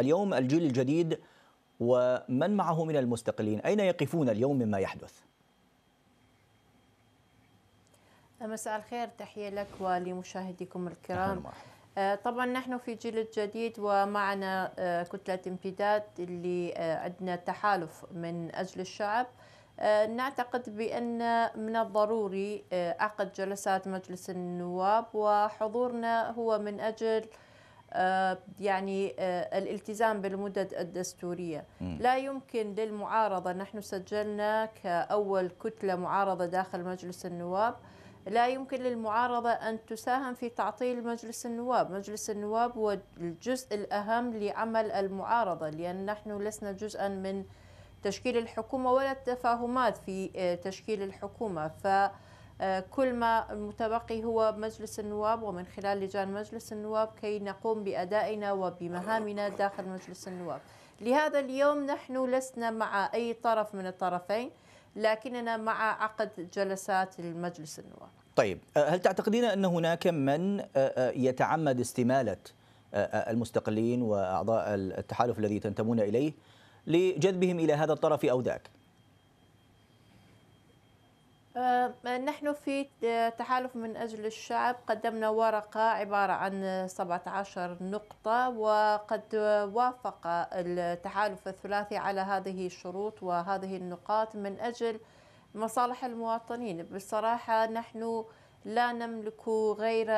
اليوم الجيل الجديد ومن معه من المستقلين أين يقفون اليوم مما يحدث؟ مساء الخير تحية لك ولمشاهديكم الكرام آه، طبعا نحن في جيل الجديد ومعنا آه، كتلة امتداد اللي آه، عندنا تحالف من أجل الشعب نعتقد بأن من الضروري عقد جلسات مجلس النواب وحضورنا هو من أجل آه، يعني آه، الالتزام بالمدد الدستورية لا يمكن للمعارضة نحن سجلنا كأول كتلة معارضة داخل مجلس النواب لا يمكن للمعارضة أن تساهم في تعطيل مجلس النواب مجلس النواب هو الجزء الأهم لعمل المعارضة لأن نحن لسنا جزءا من تشكيل الحكومة ولا التفاهمات في آه، تشكيل الحكومة ف آه، كل ما المتبقي هو مجلس النواب ومن خلال لجان مجلس النواب كي نقوم بأدائنا وبمهامنا داخل مجلس النواب لهذا اليوم نحن لسنا مع أي طرف من الطرفين لكننا مع عقد جلسات المجلس النواب طيب آه، هل تعتقدين أن هناك من آه، يتعمد استمالة المستقلين وأعضاء التحالف الذي تنتمون إليه لجذبهم إلى هذا الطرف أو ذاك؟ آه، آه، نحن في آه، تحالف من أجل الشعب قدمنا ورقة عبارة عن 17 نقطة وقد وافق التحالف الثلاثي على هذه الشروط وهذه النقاط من أجل مصالح المواطنين بصراحة نحن لا نملك غير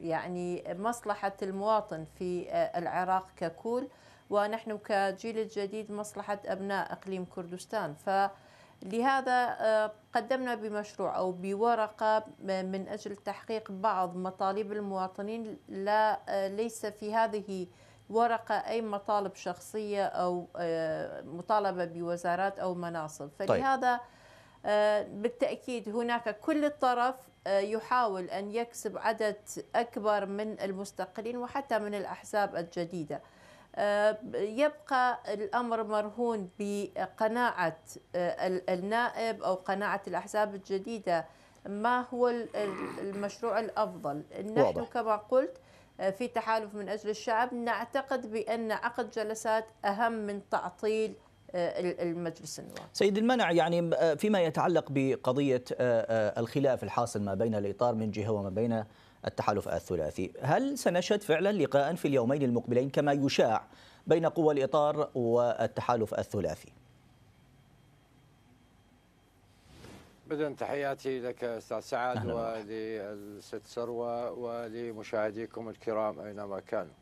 يعني مصلحة المواطن في العراق ككل ونحن كجيل الجديد مصلحة أبناء إقليم كردستان ف لهذا آه، قدمنا بمشروع أو بورقة آه، من أجل تحقيق بعض مطالب المواطنين لا آه، ليس في هذه ورقة أي مطالب شخصية أو مطالبة بوزارات أو مناصب طيب. فلهذا بالتأكيد هناك كل الطرف يحاول أن يكسب عدد أكبر من المستقلين وحتى من الأحزاب الجديدة آه، يبقى الأمر مرهون بقناعة آه، النائب أو قناعة الأحزاب الجديدة ما هو المشروع الأفضل نحن واضح. كما قلت آه، في تحالف من أجل الشعب نعتقد بأن عقد جلسات أهم من تعطيل المجلس النواب سيد المنع يعني فيما يتعلق بقضية الخلاف الحاصل ما بين الإطار من جهة وما بين التحالف الثلاثي هل سنشهد فعلا لقاء في اليومين المقبلين كما يشاع بين قوى الإطار والتحالف الثلاثي بدأ تحياتي لك استاذ سعد وللست ثروه ولمشاهديكم الكرام اينما كانوا.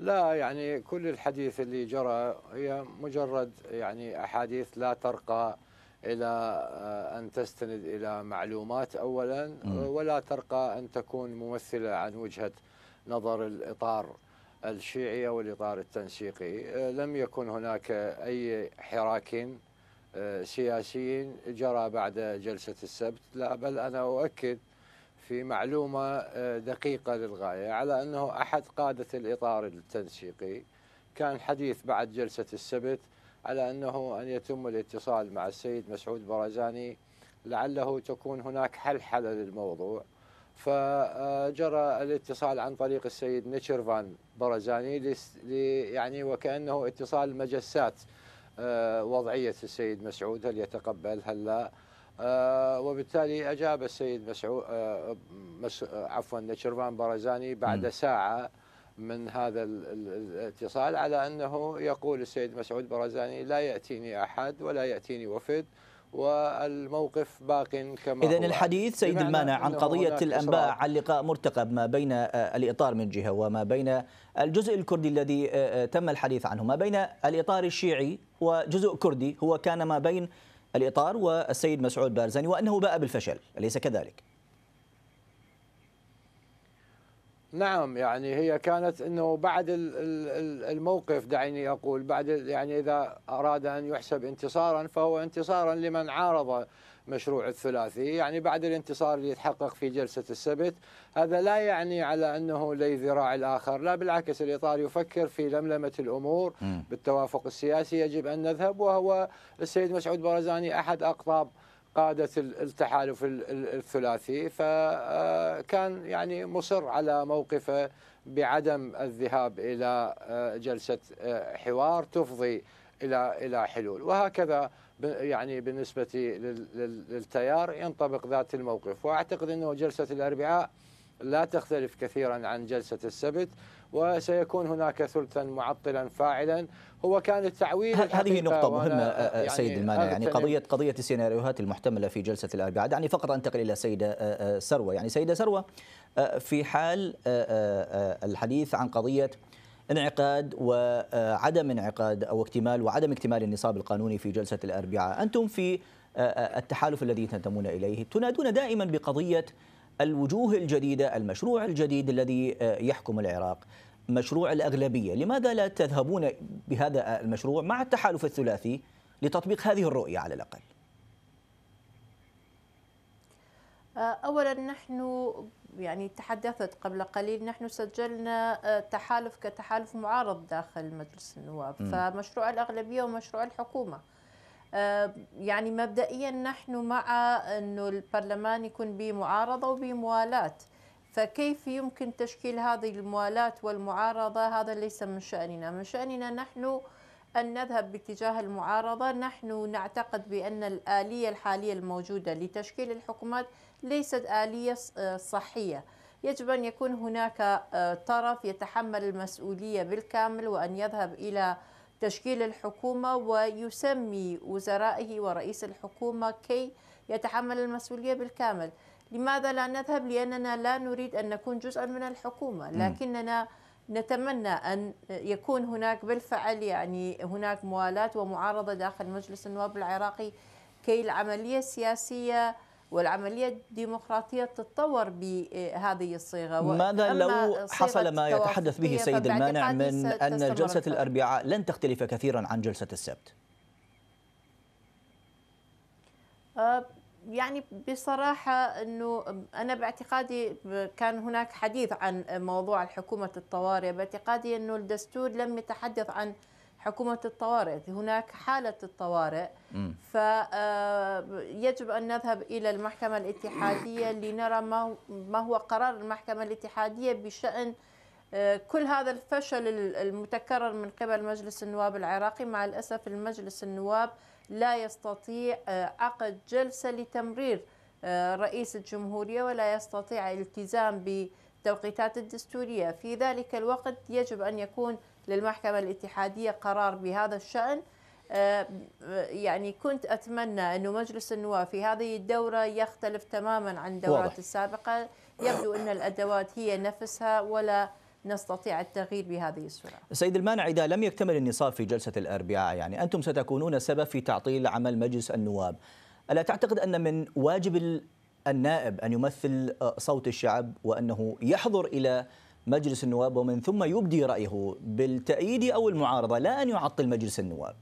لا يعني كل الحديث اللي جرى هي مجرد يعني احاديث لا ترقى إلى آه، أن تستند إلى معلومات أولا آه، ولا ترقى أن تكون ممثلة عن وجهة نظر الإطار الشيعي أو الإطار التنسيقي آه، لم يكن هناك أي حراك سياسي جرى بعد جلسة السبت لا بل أنا أؤكد في معلومة دقيقة للغاية على أنه أحد قادة الإطار التنسيقي كان حديث بعد جلسة السبت على أنه أن يتم الاتصال مع السيد مسعود برزاني لعله تكون هناك حلحلة للموضوع فجرى الاتصال عن طريق السيد نيتشرفان برزاني يعني وكأنه اتصال مجسات آه، وضعية السيد مسعود هل يتقبل هل لا آه، وبالتالي أجاب السيد مسعود آه، عفوا نيتشرفان برزاني بعد ساعة من هذا الاتصال على أنه يقول السيد مسعود برزاني لا يأتيني أحد ولا يأتيني وفد والموقف باق كما إذا الحديث سيد المانع عن قضية الأنباء عن لقاء مرتقب ما بين آه، الإطار من جهة وما بين الجزء الكردي الذي آه، آه، تم الحديث عنه ما بين الإطار الشيعي وجزء كردي هو كان ما بين الإطار والسيد مسعود بارزاني وأنه باء بالفشل أليس كذلك؟ نعم يعني هي كانت انه بعد الموقف دعيني اقول بعد يعني اذا اراد ان يحسب انتصارا فهو انتصارا لمن عارض مشروع الثلاثي يعني بعد الانتصار اللي يتحقق في جلسة السبت هذا لا يعني على أنه لي ذراع الآخر لا بالعكس الإطار يفكر في لملمة الأمور بالتوافق السياسي يجب أن نذهب وهو السيد مسعود برزاني أحد أقطاب قادة التحالف الثلاثي فكان آه، يعني مصر على موقفه بعدم الذهاب إلى آه، جلسة آه، حوار تفضي إلى إلى حلول وهكذا يعني بالنسبة للتيار ينطبق ذات الموقف وأعتقد أنه جلسة الأربعاء لا تختلف كثيرا عن جلسة السبت وسيكون هناك ثلثا معطلا فاعلا هو كان التعويل هذه نقطة مهمة يعني سيد المانع يعني قضية قضية السيناريوهات المحتملة في جلسة الأربعاء دعني فقط أنتقل إلى سيدة سروة يعني سيدة سروة في حال الحديث عن قضية انعقاد وعدم انعقاد أو اكتمال وعدم اكتمال النصاب القانوني في جلسة الأربعاء أنتم في التحالف الذي تنتمون إليه تنادون دائما بقضية الوجوه الجديدة المشروع الجديد الذي يحكم العراق مشروع الأغلبية لماذا لا تذهبون بهذا المشروع مع التحالف الثلاثي لتطبيق هذه الرؤية على الأقل آه، اولا نحن يعني تحدثت قبل قليل نحن سجلنا آه، تحالف كتحالف معارض داخل مجلس النواب م. فمشروع الاغلبيه ومشروع الحكومه آه، يعني مبدئيا نحن مع انه البرلمان يكون بمعارضه وبموالاه فكيف يمكن تشكيل هذه الموالاة والمعارضة هذا ليس من شأننا من شأننا نحن أن نذهب باتجاه المعارضة نحن نعتقد بأن الآلية الحالية الموجودة لتشكيل الحكومات ليست آلية صحية يجب أن يكون هناك آه، طرف يتحمل المسؤولية بالكامل وأن يذهب إلى تشكيل الحكومة ويسمي وزرائه ورئيس الحكومة كي يتحمل المسؤولية بالكامل لماذا لا نذهب لأننا لا نريد أن نكون جزءا من الحكومة لكننا نتمنى أن يكون هناك بالفعل يعني هناك موالاة ومعارضة داخل مجلس النواب العراقي كي العملية السياسية والعملية الديمقراطية تتطور بهذه الصيغة ماذا لو حصل ما يتحدث به سيد المانع من أن جلسة الأربعاء لن تختلف كثيرا عن جلسة السبت؟ أه يعني بصراحة أنه أنا باعتقادي كان هناك حديث عن موضوع الحكومة الطوارئ باعتقادي أنه الدستور لم يتحدث عن حكومة الطوارئ هناك حالة الطوارئ فيجب آه، أن نذهب إلى المحكمة الاتحادية لنرى ما هو قرار المحكمة الاتحادية بشأن آه، كل هذا الفشل المتكرر من قبل مجلس النواب العراقي مع الأسف المجلس النواب لا يستطيع آه، عقد جلسة لتمرير آه، رئيس الجمهورية ولا يستطيع الالتزام بالتوقيتات الدستورية في ذلك الوقت يجب أن يكون للمحكمة الاتحادية قرار بهذا الشأن آه، يعني كنت أتمنى أنه مجلس النواب في هذه الدورة يختلف تماما عن الدورات السابقة يبدو أن الأدوات هي نفسها ولا نستطيع التغيير بهذه السرعة سيد المانع إذا لم يكتمل النصاب في جلسة الأربعاء يعني أنتم ستكونون سبب في تعطيل عمل مجلس النواب ألا تعتقد أن من واجب النائب أن يمثل آه، صوت الشعب وأنه يحضر إلى مجلس النواب ومن ثم يبدي رأيه بالتأييد أو المعارضة لا أن يعطل مجلس النواب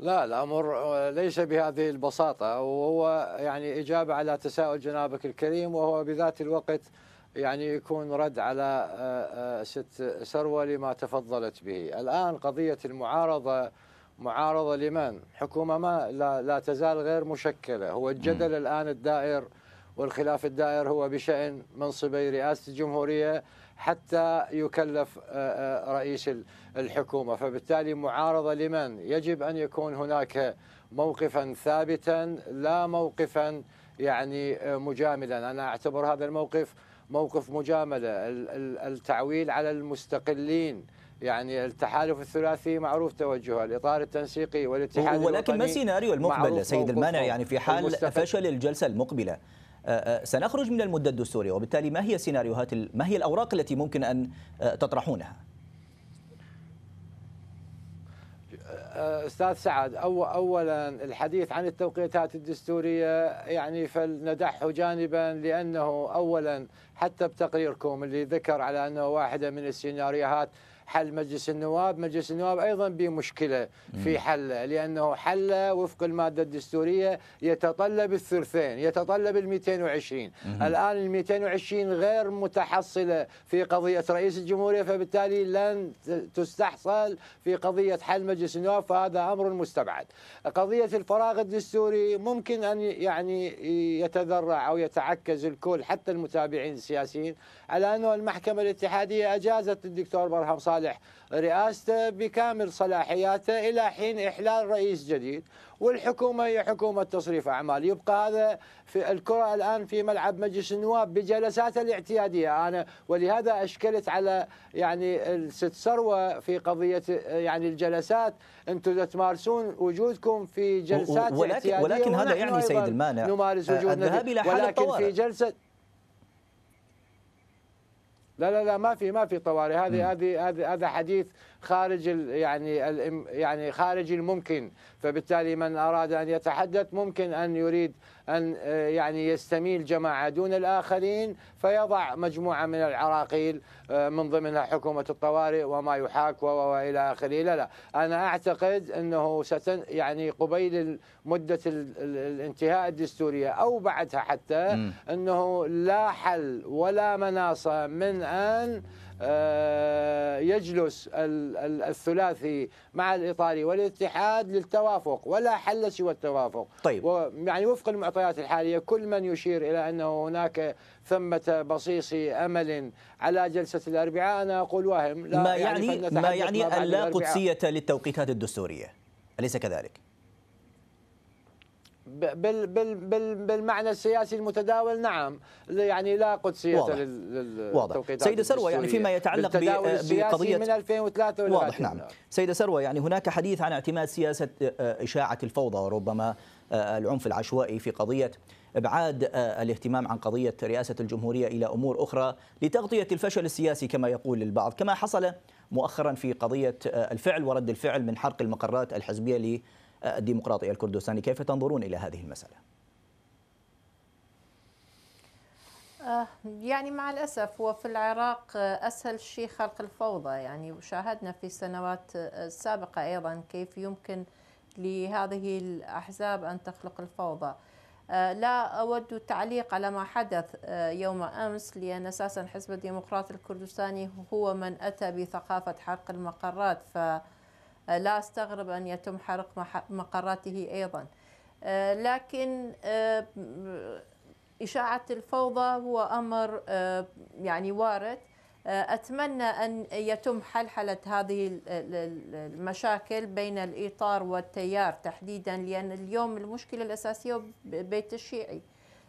لا الأمر آه، ليس بهذه البساطة وهو يعني إجابة على تساؤل جنابك الكريم وهو بذات الوقت يعني يكون رد على آه، آه، ست ثروة لما تفضلت به الآن قضية المعارضة معارضة لمن حكومة ما لا, لا تزال غير مشكلة هو الجدل الآن الدائر والخلاف الدائر هو بشأن منصبي رئاسة الجمهورية حتى يكلف آه، آه، رئيس الحكومة فبالتالي معارضة لمن يجب أن يكون هناك موقفا ثابتا لا موقفا يعني آه، مجاملا أنا أعتبر هذا الموقف موقف مجاملة التعويل على المستقلين يعني التحالف الثلاثي معروف توجهه الإطار التنسيقي والاتحاد ولكن ما السيناريو المقبل سيد المانع يعني في حال فشل الجلسة المقبلة سنخرج من المدة الدستورية وبالتالي ما هي سيناريوهات ما هي الأوراق التي ممكن أن آه، تطرحونها آه، استاذ سعد أو اولا الحديث عن التوقيتات الدستوريه يعني فلندعه جانبا لانه اولا حتى بتقريركم اللي ذكر على انه واحده من السيناريوهات حل مجلس النواب مجلس النواب أيضا بمشكلة في حله لأنه حله وفق المادة الدستورية يتطلب الثلثين يتطلب ال 220 الآن ال 220 غير متحصلة في قضية رئيس الجمهورية فبالتالي لن تستحصل في قضية حل مجلس النواب فهذا أمر مستبعد قضية الفراغ الدستوري ممكن أن يعني يتذرع أو يتعكز الكل حتى المتابعين السياسيين على أنه المحكمة الاتحادية أجازت الدكتور برهم صالح صالح رئاسته بكامل صلاحياته إلى حين إحلال رئيس جديد والحكومة هي حكومة تصريف أعمال يبقى هذا في الكرة الآن في ملعب مجلس النواب بجلساته الاعتيادية أنا ولهذا أشكلت على يعني الست ثروة في قضية يعني الجلسات أنتم تمارسون وجودكم في جلسات ولكن, ولكن هذا يعني سيد المانع نمارس وجودنا الذهاب إلى حالة ولكن في جلسة لا لا لا ما في ما في طوارئ هذه هذه هذا حديث خارج يعني يعني خارج الممكن فبالتالي من اراد ان يتحدث ممكن ان يريد ان آه، يعني يستميل جماعه دون الاخرين فيضع مجموعه من العراقيل آه، من ضمنها حكومه الطوارئ وما يحاك والى اخره لا لا انا اعتقد انه ستن يعني قبيل مده الانتهاء الدستوريه او بعدها حتى انه لا حل ولا مناصه من ان آه، يجلس الثلاثي مع الإيطالي والاتحاد للتوافق ولا حل سوى التوافق طيب يعني وفق المعطيات الحالية كل من يشير إلى أنه هناك ثمة بصيص أمل على جلسة الأربعاء أنا أقول واهم لا ما يعني, يعني ما يعني أن لا قدسية للتوقيتات الدستورية أليس كذلك؟ بال بال بال بالمعنى السياسي المتداول نعم يعني لا قدسيه واضح. للتوقيتات سيدة سروى يعني فيما يتعلق آه، بقضيه من 2003 واضح نعم سيدة سروى يعني هناك حديث عن اعتماد سياسه آه، اشاعه الفوضى وربما آه، العنف العشوائي في قضيه ابعاد الاهتمام عن قضيه رئاسه الجمهوريه الى امور اخرى لتغطيه الفشل السياسي كما يقول البعض كما حصل مؤخرا في قضيه الفعل ورد الفعل من حرق المقرات الحزبيه الديمقراطي الكردستاني كيف تنظرون إلى هذه المسألة؟ آه، يعني مع الأسف وفي العراق آه، أسهل شيء خلق الفوضى يعني وشاهدنا في السنوات السابقة آه، أيضا كيف يمكن لهذه الأحزاب أن تخلق الفوضى لا أود التعليق على ما حدث يوم أمس لأن أساسا حزب الديمقراطي الكردستاني هو من أتى بثقافة حرق المقرات ف أه، لا استغرب ان يتم حرق مقراته ايضا أه، لكن أه، اشاعه الفوضى هو امر يعني وارد اتمنى ان يتم حلحله هذه المشاكل بين الاطار والتيار تحديدا لان اليوم المشكله الاساسيه بيت الشيعي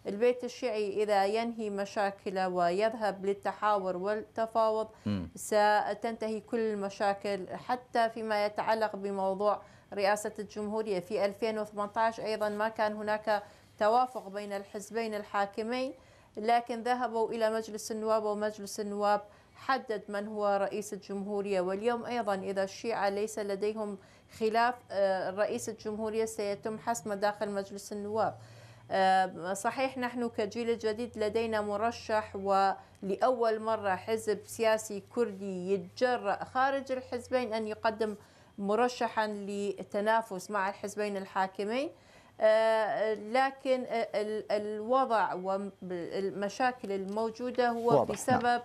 البيت الشيعي إذا ينهي مشاكله ويذهب للتحاور والتفاوض ستنتهي كل المشاكل حتى فيما يتعلق بموضوع رئاسة الجمهورية في 2018 أيضا ما كان هناك توافق بين الحزبين الحاكمين لكن ذهبوا إلى مجلس النواب ومجلس النواب حدد من هو رئيس الجمهورية واليوم أيضا إذا الشيعة ليس لديهم خلاف آه، رئيس الجمهورية سيتم حسمه داخل مجلس النواب آه، صحيح نحن كجيل الجديد لدينا مرشح ولأول مرة حزب سياسي كردي يتجرأ خارج الحزبين أن يقدم مرشحا لتنافس مع الحزبين الحاكمين آه، لكن الوضع والمشاكل الموجودة هو نعم. بسبب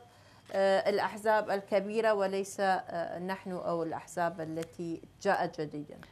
آه، الأحزاب الكبيرة وليس نحن أو الأحزاب التي جاءت جديدا